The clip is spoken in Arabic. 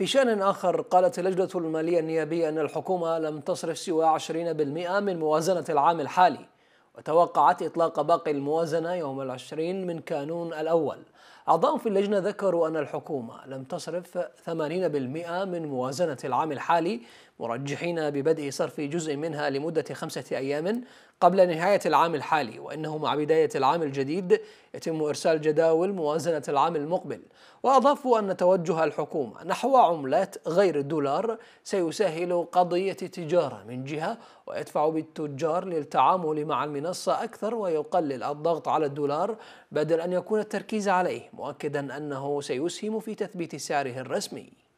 في شأن آخر قالت اللجنة المالية النيابية أن الحكومة لم تصرف سوى 20% من موازنة العام الحالي وتوقعت إطلاق باقي الموازنة يوم العشرين من كانون الأول أعضاء في اللجنة ذكروا أن الحكومة لم تصرف 80% من موازنة العام الحالي مرجحين ببدء صرف جزء منها لمدة خمسة أيام قبل نهاية العام الحالي وإنه مع بداية العام الجديد يتم إرسال جداول موازنة العام المقبل وأضافوا أن توجه الحكومة نحو عملات غير الدولار سيسهل قضية التجارة من جهة ويدفع بالتجار للتعامل مع المنصة أكثر ويقلل الضغط على الدولار بدل أن يكون التركيز عليه مؤكدا أنه سيسهم في تثبيت سعره الرسمي